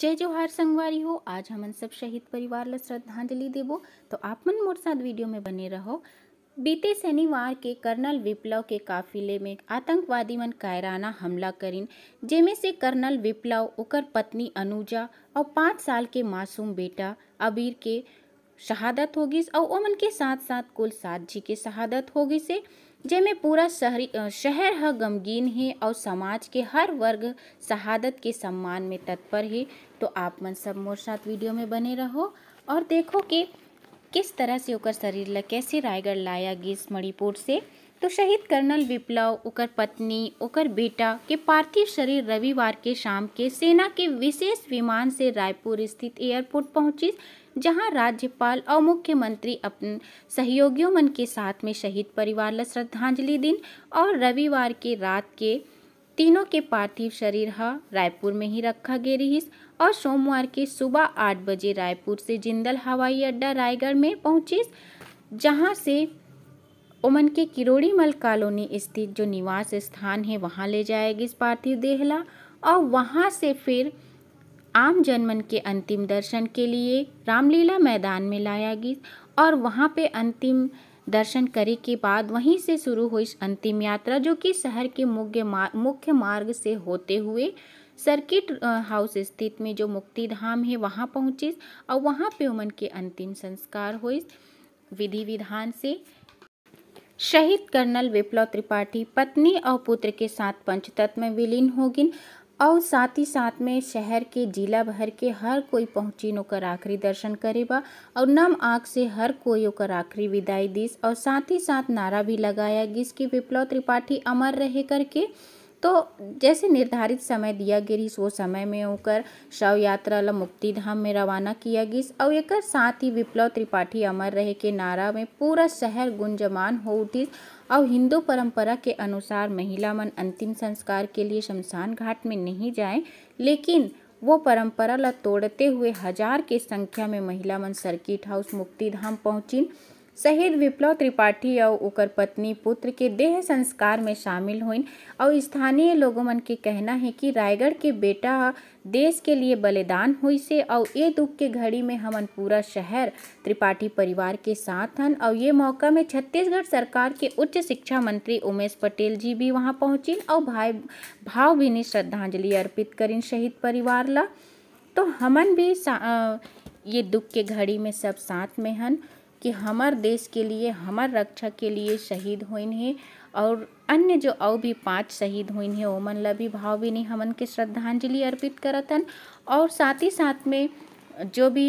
जय जोहार संगवारी हो आज हम सब शहीद परिवार ल श्रद्धांजलि देवो तो आप मन मोर साथ वीडियो में बने रहो बीते शनिवार के कर्नल विप्लव के काफिले में आतंकवादी मन कायराना हमला करीन जेमे से कर्नल विप्लव उकर पत्नी अनुजा और पाँच साल के मासूम बेटा अबीर के शहादत होगी और ओमन के साथ साथ कुल सात जी के शहादत होगी से जैमें पूरा शहरी शहर ह गमगीन हे और समाज के हर वर्ग शहादत के सम्मान में तत्पर है तो आप मन सब मोर साथ वीडियो में बने रहो और देखो कि किस तरह से ओकर शरीर ल कैसे रायगढ़ लाया गिस मणिपुर से तो शहीद कर्नल विप्लव उकर पत्नी उकर बेटा के पार्थिव शरीर रविवार के शाम के सेना के विशेष विमान से रायपुर स्थित एयरपोर्ट पहुंची जहां राज्यपाल और मुख्यमंत्री अपने सहयोगियों मन के साथ में शहीद परिवार ल श्रद्धांजलि दिन और रविवार के रात के तीनों के पार्थिव शरीर रायपुर में ही रखा गया रहीस और सोमवार के सुबह आठ बजे रायपुर से जिंदल हवाई अड्डा रायगढ़ में पहुंचीस जहां से ओमन के किरोड़ी मल कॉलोनी स्थित जो निवास स्थान है वहाँ ले जाएगी इस पार्थिव देहला और वहाँ से फिर आम जनमन के अंतिम दर्शन के लिए रामलीला मैदान में लायागी और वहाँ पे अंतिम दर्शन करे के बाद वहीं से शुरू हुई अंतिम यात्रा जो कि शहर के मुख्य मार्ग मुख्य मार्ग से होते हुए सर्किट हाउस स्थित में जो मुक्ति धाम है वहाँ पहुँचे और वहाँ पे उमन के अंतिम संस्कार हुए विधि विधान से शहीद कर्नल विप्लव त्रिपाठी पत्नी और पुत्र के साथ पंचतत्व में विलीन होगी और साथ ही साथ में शहर के जिला भर के हर कोई पहुंची ओकर आखिरी दर्शन करेबा और नम आँख से हर कोई ओकर आखिरी विदाई दिस और साथ ही साथ नारा भी लगाया गिस कि विप्लव त्रिपाठी अमर रहे करके तो जैसे निर्धारित समय दिया गया वो समय में होकर शव यात्रा ल मुक्ति धाम में रवाना किया गिस और एक साथ ही विप्लव त्रिपाठी अमर रहे के नारा में पूरा शहर गुंजमान हो उठी और हिंदू परंपरा के अनुसार महिला मन अंतिम संस्कार के लिए शमशान घाट में नहीं जाए लेकिन वो परंपरा ला तोड़ते हुए हजार के संख्या में महिला मन सर्किट हाउस मुक्ति धाम पहुँचिन शहीद विप्लव त्रिपाठी और उकर पत्नी पुत्र के देह संस्कार में शामिल हुई और स्थानीय लोगों मन के कहना है कि रायगढ़ के बेटा देश के लिए बलिदान हुई से और ये दुख के घड़ी में हमन पूरा शहर त्रिपाठी परिवार के साथ हन और ये मौका में छत्तीसगढ़ सरकार के उच्च शिक्षा मंत्री उमेश पटेल जी भी वहाँ पहुँची और भाई भावभीनी श्रद्धांजलि अर्पित करीन शहीद परिवार ला तो हमन भी ये दुख के घड़ी में सब साथ में हन कि हमार देश के लिए हमार रक्षा के लिए शहीद होइन हे और अन्य जो और भी पांच शहीद होइन हे ओमन भाव भी नहीं हमन के श्रद्धांजलि अर्पित करतन और साथ ही साथ में जो भी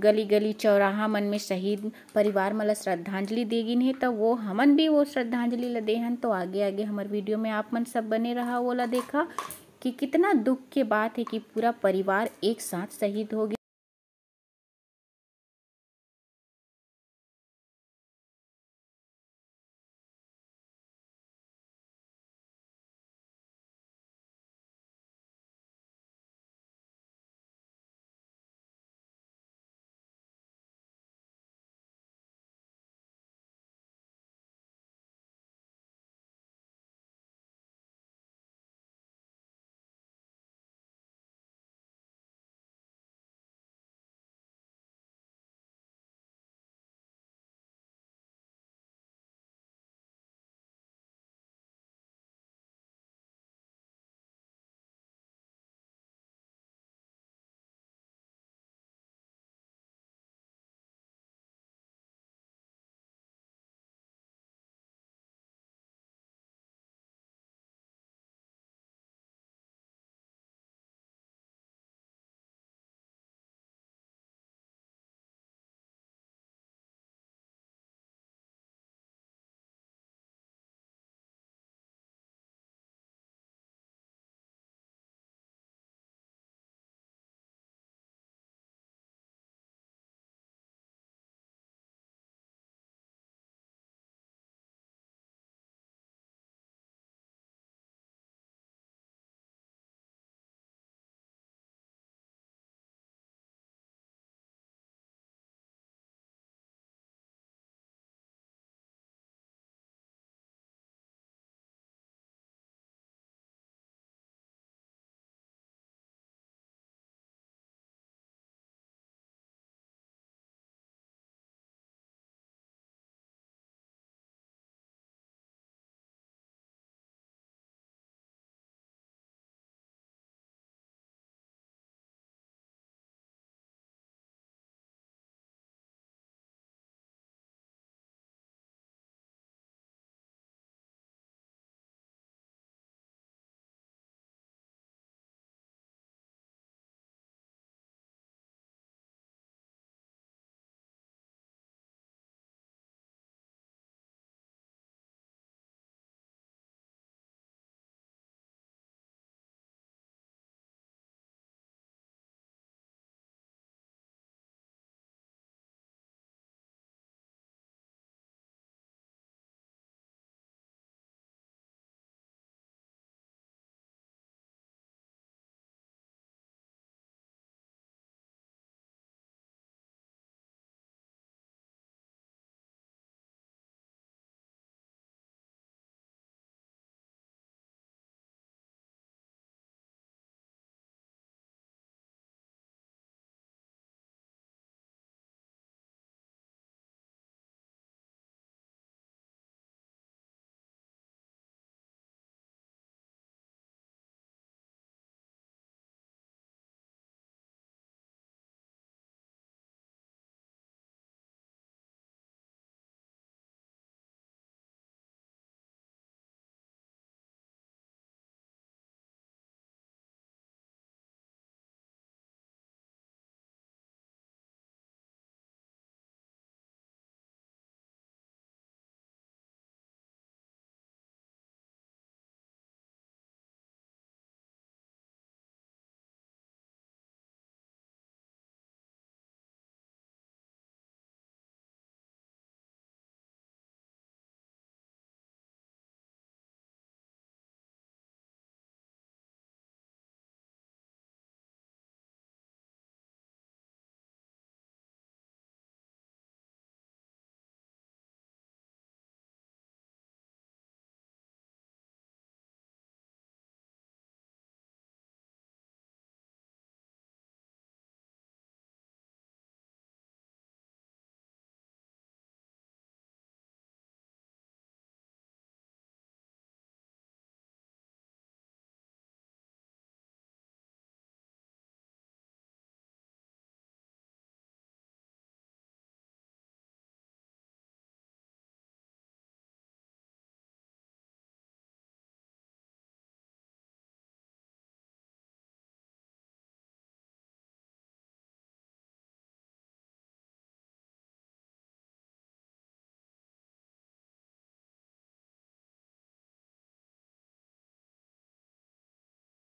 गली गली चौराहा मन में शहीद परिवार मल श्रद्धांजलि देगी है तो वो हमन भी वो श्रद्धांजलि ल देहन तो आगे आगे हमारे वीडियो में आप मन सब बने रहा वो ला देखा कि कितना दुख के बात है कि पूरा परिवार एक साथ शहीद हो गया